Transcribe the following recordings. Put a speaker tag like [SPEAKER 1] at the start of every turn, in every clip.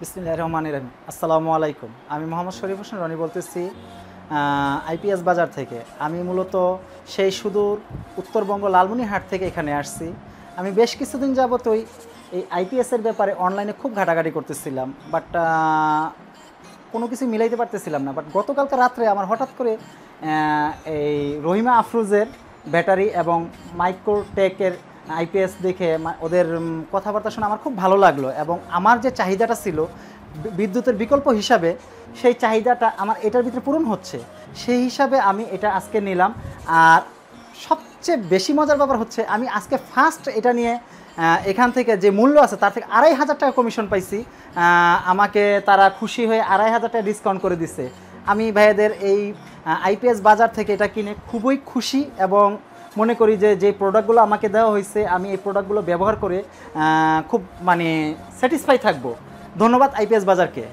[SPEAKER 1] বিসমিল্লাহ রহমান রহিম আসসালামু আলাইকুম আমি মোহাম্মদ শরীফ হোসেন রনি বলতেছি আইপিএস বাজার থেকে আমি মূলত সেই সুদূর উত্তরবঙ্গ লালমনিহাট থেকে এখানে আসছি আমি বেশ কিছুদিন যাবতই এই আইপিএসের ব্যাপারে অনলাইনে খুব ঘাটাঘাটি করতেছিলাম বাট কোনো কিছু মিলাইতে পারতেছিলাম না বাট গতকালকে রাত্রে আমার হঠাৎ করে এই রহিমা আফরুজের ব্যাটারি এবং মাইক্রোটেকের আইপিএস দেখে ওদের কথাবার্তা শুনে আমার খুব ভালো লাগলো এবং আমার যে চাহিদাটা ছিল বিদ্যুতের বিকল্প হিসাবে সেই চাহিদাটা আমার এটার ভিতরে পূরণ হচ্ছে সেই হিসাবে আমি এটা আজকে নিলাম আর সবচেয়ে বেশি মজার ব্যাপার হচ্ছে আমি আজকে ফার্স্ট এটা নিয়ে এখান থেকে যে মূল্য আছে তার থেকে আড়াই হাজার টাকা কমিশন পাইছি আমাকে তারা খুশি হয়ে আড়াই হাজার টাকা ডিসকাউন্ট করে দিছে আমি ভাইয়াদের এই আইপিএস বাজার থেকে এটা কিনে খুবই খুশি এবং মনে করি যে যে প্রোডাক্টগুলো আমাকে দেওয়া হয়েছে আমি এই প্রোডাক্টগুলো ব্যবহার করে খুব মানে স্যাটিসফাই থাকবো ধন্যবাদ
[SPEAKER 2] আইপিএস বাজারকে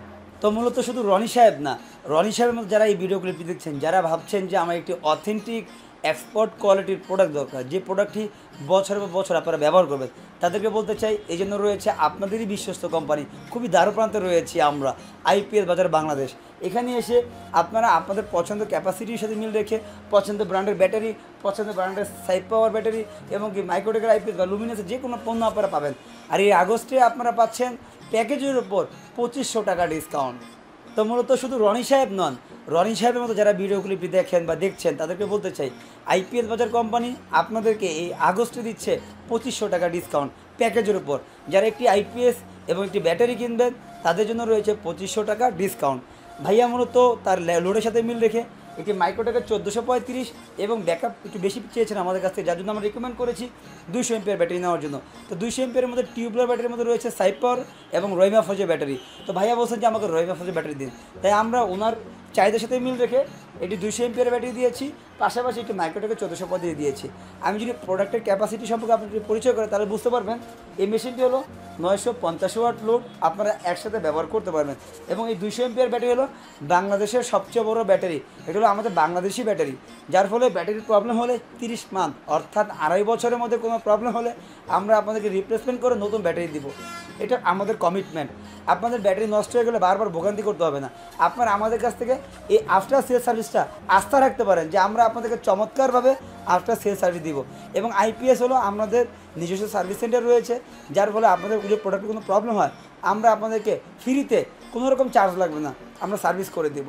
[SPEAKER 2] তো মূলত শুধু রনি সাহেব না রনি সাহেবের যারা এই ভিডিওগুলিটি দেখছেন যারা ভাবছেন যে আমার একটি অথেন্টিক এক্সপোর্ট কোয়ালিটির প্রোডাক্ট দরকার যে প্রোডাক্টটি বছর বা বছর আপনারা ব্যবহার করবেন তাদেরকে বলতে চাই এই জন্য রয়েছে আপনাদেরই বিশ্বস্ত কোম্পানি খুবই দারু প্রান্তে রয়েছি আমরা আইপিএল বাজার বাংলাদেশ এখানে এসে আপনারা আপনাদের পছন্দ ক্যাপাসিটির সাথে মিল রেখে পছন্দ ব্র্যান্ডের ব্যাটারি পছন্দ ব্র্যান্ডের সাইড পাওয়ার ব্যাটারি এবং কি মাইক্রোটেকের আইপিএস বা লুমিনাসের যে কোনো পণ্য আপনারা পাবেন আর এই আগস্টে আপনারা পাচ্ছেন প্যাকেজের ওপর পঁচিশশো টাকা ডিসকাউন্ট তো মূলত শুধু রনি সাহেব নন রনি সাহেবের মতো যারা ভিডিও ক্লিপটি দেখেন বা দেখছেন তাদেরকে বলতে চাই আইপিএল বাজার কোম্পানি আপনাদেরকে এই আগস্টে দিচ্ছে পঁচিশশো টাকা ডিসকাউন্ট প্যাকেজের উপর যারা একটি আইপিএস এবং একটি ব্যাটারি কিনবেন তাদের জন্য রয়েছে পঁচিশশো টাকা ডিসকাউন্ট ভাইয়া মূলত তার লোডের সাথে মিল রেখে এটি মাইক্রোটেকের চোদ্দোশো পঁয়ত্রিশ এবং ব্যাকআপ একটু বেশি চেয়েছেন আমাদের কাছ থেকে যার জন্য আমরা রিকমেন্ড করেছি দুইশো এমপিয়ার ব্যাটারি নেওয়ার জন্য তো দুইশো এমপিয়ারের মধ্যে টিউবলার ব্যাটারির মধ্যে রয়েছে সাইপার এবং রহিমা ফজের ব্যাটারি তো ভাইয়া বলছেন যে আমাকে রহিমা ফজের ব্যাটারি দিন তাই আমরা ওনার চাহিদার সাথে মিল রেখে এটি দুইশো এমপিয়ার ব্যাটারি দিয়েছি পাশাপাশি একটি মাইক্রোটেকে চোদ্দোশো পদ দিয়ে দিয়েছি আমি যদি প্রোডাক্টের ক্যাপাসিটি সম্পর্কে আপনি পরিচয় করে তাহলে বুঝতে পারবেন এই মেশিনটি হলো নয়শো পঞ্চাশ ওয়াট লোড আপনারা একসাথে ব্যবহার করতে পারবেন এবং এই দুইশো এমপিয়ার ব্যাটারি হলো বাংলাদেশের সবচেয়ে বড় ব্যাটারি এটি হলো আমাদের বাংলাদেশি ব্যাটারি যার ফলে ব্যাটারির প্রবলেম হলে তিরিশ মান্থ অর্থাৎ আড়াই বছরের মধ্যে কোনো প্রবলেম হলে আমরা আপনাদেরকে রিপ্লেসমেন্ট করে নতুন ব্যাটারি দিব এটা আমাদের কমিটমেন্ট আপনাদের ব্যাটারি নষ্ট হয়ে গেলে বারবার ভোগান্তি করতে হবে না আপনারা আমাদের কাছ থেকে এই আফটার সেল সার্ভিসটা আস্থা রাখতে পারেন যে আমরা আপনাদেরকে চমৎকারভাবে আফটার সেল সার্ভিস দিব এবং আইপিএস হলো আমাদের নিজস্ব সার্ভিস সেন্টার রয়েছে যার ফলে আপনাদের যে প্রোডাক্টের কোনো প্রবলেম হয় আমরা আপনাদেরকে ফ্রিতে কোনো রকম চার্জ লাগবে না আমরা সার্ভিস করে দেব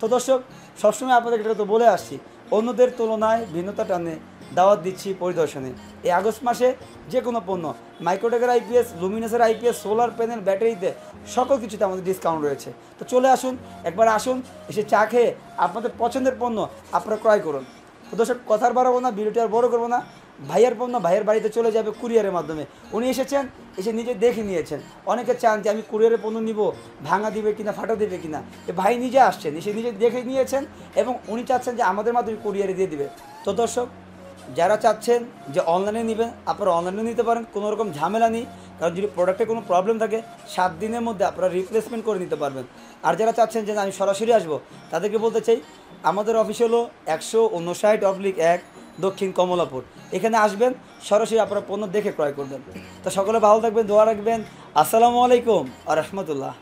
[SPEAKER 2] তো দর্শক সবসময় আপনাদের এটা তো বলে আসছি অন্যদের তুলনায় ভিন্নতা টানে দাওয়াত দিচ্ছি পরিদর্শনে এই আগস্ট মাসে যে কোনো পণ্য মাইক্রোটেকের আইপিএস লুমিনাসের আইপিএস সোলার প্যানেল ব্যাটারিতে সকল কিছুতে আমাদের ডিসকাউন্ট রয়েছে তো চলে আসুন একবার আসুন এসে চা খেয়ে আপনাদের পছন্দের পণ্য আপনারা ক্রয় করুন তো দর্শক কথার বাড়াবো না ভিডিওটি আর বড়ো করবো না ভাইয়ের পণ্য ভাইয়ের বাড়িতে চলে যাবে কুরিয়ারের মাধ্যমে উনি এসেছেন এসে নিজে দেখে নিয়েছেন অনেকে চান যে আমি কুরিয়ারের পণ্য নিব ভাঙা দিবে কিনা ফাটা দেবে কিনা ভাই নিজে আসছেন এসে নিজে দেখে নিয়েছেন এবং উনি চাচ্ছেন যে আমাদের মাধ্যমে কুরিয়ারে দিয়ে দিবে তো দর্শক যারা চাচ্ছেন যে অনলাইনে নেবেন আপনারা অনলাইনে নিতে পারেন কোনো রকম ঝামেলা নেই কারণ যদি প্রোডাক্টে কোনো প্রবলেম থাকে সাত দিনের মধ্যে আপনারা রিপ্লেসমেন্ট করে নিতে পারবেন আর যারা চাচ্ছেন যে আমি সরাসরি আসবো তাদেরকে বলতে চাই আমাদের অফিস হলো একশো উনষাট অবলিক এক দক্ষিণ কমলাপুর এখানে আসবেন সরাসরি আপনারা পণ্য দেখে ক্রয় করবেন তো সকলে ভালো থাকবেন দোয়া রাখবেন আসসালামু আলাইকুম আর রহমতুল্লাহ